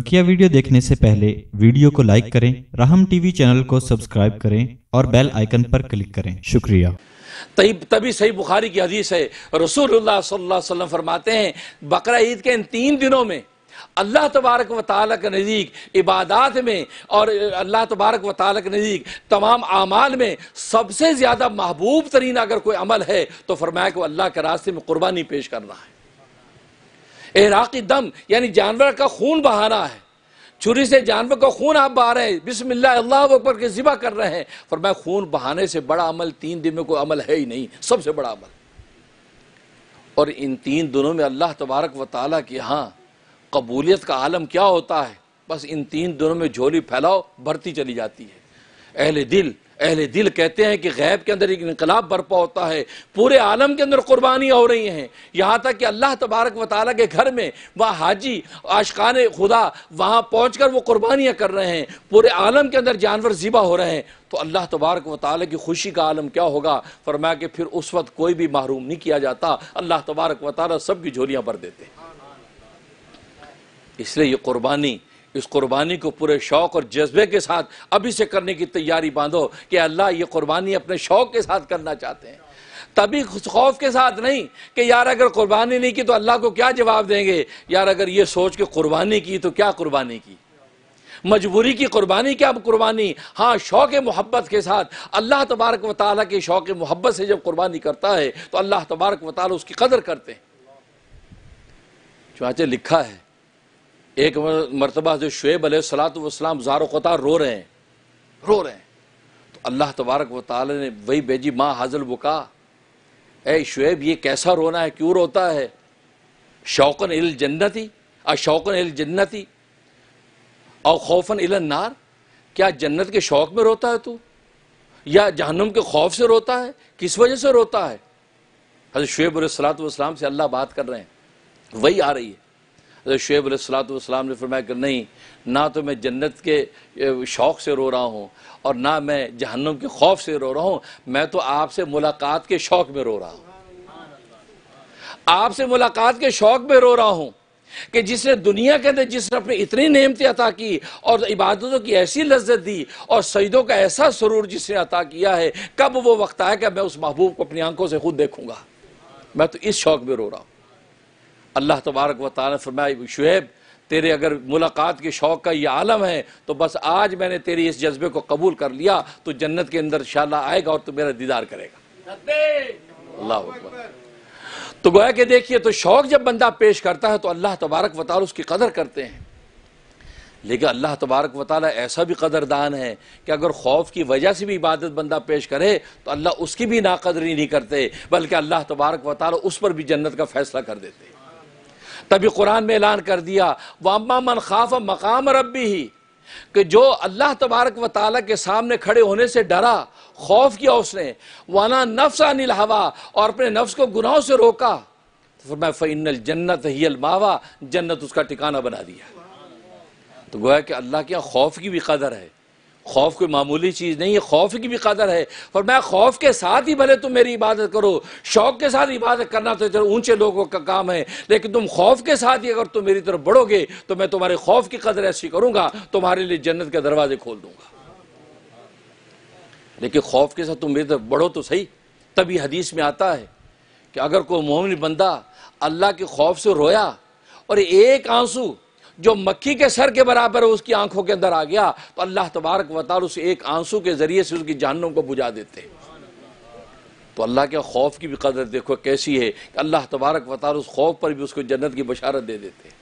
बकिया वीडियो देखने से पहले वीडियो को लाइक करें राहम टीवी चैनल को सब्सक्राइब करें और बेल आइकन पर क्लिक करें शुक्रिया तभी तभी सही बुखारी की हदीस है रसूलुल्लाह सल्लल्लाहु अलैहि वसल्लम फरमाते हैं बकरा ईद के इन तीन दिनों में अल्लाह तबारक व ताली के नज़दीक इबादात में और अल्लाह तबारक व ताली के नज़दीक तमाम अमाल में सबसे ज़्यादा महबूब तरीन अगर कोई अमल है तो फरमाया को अल्लाह के रास्ते में कुर्बानी पेश करना है एराकी दम यानी जानवर का खून बहाना है छुरी से जानवर का खून आप बहा रहे हैं बिस्मिल्ला अल्लाह अकबर के ज़िबा कर रहे हैं पर मैं खून बहाने से बड़ा अमल तीन दिन में कोई अमल है ही नहीं सबसे बड़ा अमल और इन तीन दिनों में अल्लाह तबारक व ताली के यहाँ कबूलियत का आलम क्या होता है बस इन तीन दिनों में झोली फैलाओ भरती चली जाती है अहल दिल अहल दिल कहते हैं कि गैब के अंदर एक इनकलाब बर्पा होता है पूरे आलम के अंदर कुर्बानी हो रही हैं यहाँ तक कि अल्लाह तबारक व ताली के घर में वह हाजी आशकान खुदा वहाँ पहुँच कर वो कुर्बानियाँ कर रहे हैं पूरे आलम के अंदर जानवर ज़िबा हो रहे हैं तो अल्लाह तबारक व ताली की खुशी का आलम क्या होगा फरमाया कि फिर उस वक्त कोई भी महरूम नहीं किया जाता अल्लाह तबारक व ताली सब झोलियाँ भर देते इसलिए ये कुर्बानी इस कुर्बानी को पूरे शौक़ और जज्बे के साथ अभी से करने की तैयारी बांधो कि अल्लाह ये कुर्बानी अपने शौक़ के साथ करना चाहते हैं तभी खौफ के साथ नहीं कि यार अगर कुर्बानी नहीं की तो अल्लाह को क्या जवाब देंगे यार अगर ये सोच के कुर्बानी की तो क्या कुर्बानी की मजबूरी की कुर्बानी क्या कुर्बानी हाँ शौक़ मोहब्बत के साथ अल्लाह तबारक व के शौक़ मोहब्बत से जब कुर्बानी करता है तो अल्लाह तबारक व उसकी कदर करते हैं चुनाचे लिखा है एक मरतबा जो शुएब सलातम जारो क़तार रो रहे हैं रो रहे हैं तो अल्लाह तबारक व ताल ने वही भेजी माँ हाजल बुका ऐ शुएब ये कैसा रोना है क्यों रोता है शौकन इल जन्नती आ शौकन इल जन्नती और खौफन इल नार क्या जन्नत के शौक में रोता है तू या जहनुम के खौफ से रोता है किस वजह से रोता है हजरत शुएब सलातम से अल्लाह बात कर रहे हैं वही आ रही है शुब असलातम ने फरमाया कि नहीं ना तो मैं जन्नत के शौक़ से रो रहा हूँ और ना मैं जहन्नम के खौफ से रो रहा हूँ मैं तो आपसे मुलाकात के शौक़ में रो रहा हूँ आपसे मुलाकात के शौक़ में रो रहा हूँ कि जिसने दुनिया के अंदर जिसने अपने इतनी नियमती अता की और इबादतों की ऐसी लज्जत दी और सईदों का ऐसा सरूर जिसने अता किया है कब वो वक्त आया कि मैं उस महबूब को अपनी आंखों से खुद देखूंगा मैं तो इस शौक में रो रहा हूँ अल्लाह तबारक व तारा फरमाए शुहेब तेरे अगर मुलाकात के शौक़ का ये आलम है तो बस आज मैंने तेरी इस जज्बे को कबूल कर लिया तो जन्नत के अंदर शाला आएगा और तू मेरा दीदार करेगा अल्लाह तो गोया के देखिए तो शौक़ जब बंदा पेश करता है तो अल्लाह तबारक वाल उसकी कदर करते हैं लेकिन अल्लाह तबारक वाल ऐसा भी कदरदान है कि अगर खौफ की वजह से भी इबादत बंदा पेश करे तो अल्लाह उसकी भी नाकदरी नहीं करते बल्कि अल्लाह तबारक वाल उस पर भी जन्नत का फैसला कर देते हैं तभी कुरान में ऐलान कर दिया वामा मन खाफ मकाम रबी ही कि जो अल्लाह तबारक व ताला के सामने खड़े होने से डरा खौफ किया उसने वाना नफ्स अनिल हवा और अपने नफ्स को गुनाहों से रोका तो फरमा फ़ैनल जन्नत ही मावा जन्नत उसका ठिकाना बना दिया तो गोया कि अल्लाह के खौफ की भी कदर है खौफ कोई मामूली चीज़ नहीं है खौफ की भी कदर है और मैं खौफ के साथ ही भले तुम मेरी इबादत करो शौक के साथ इबादत करना तो चलो ऊंचे लोगों का काम है लेकिन तुम खौफ के साथ ही अगर तुम मेरी तरफ बढ़ोगे तो मैं तुम्हारे खौफ की कदर ऐसी करूंगा तुम्हारे लिए जन्नत के दरवाजे खोल दूंगा लेकिन खौफ के साथ तुम मेरी तरफ बढ़ो तो सही तभी हदीस में आता है कि अगर कोई मोमिन बंदा अल्लाह के खौफ से रोया और एक आंसू जो मक्खी के सर के बराबर है उसकी आंखों के अंदर आ गया तो अल्लाह तबारक वतार उस एक आंसू के जरिए से उसकी जानों को बुझा देते तो अल्लाह के खौफ की भी कदर देखो कैसी है अल्लाह तबारक वतार उस खौफ पर भी उसको जन्नत की बशारत दे देते हैं